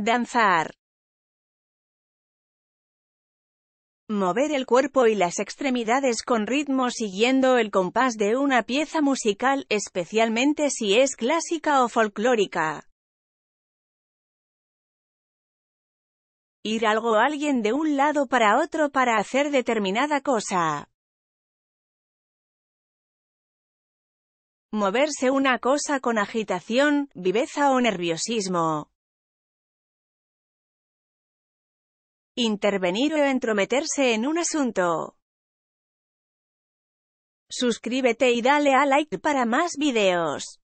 Danzar. Mover el cuerpo y las extremidades con ritmo siguiendo el compás de una pieza musical, especialmente si es clásica o folclórica. Ir algo alguien de un lado para otro para hacer determinada cosa. Moverse una cosa con agitación, viveza o nerviosismo. intervenir o entrometerse en un asunto. Suscríbete y dale a like para más videos.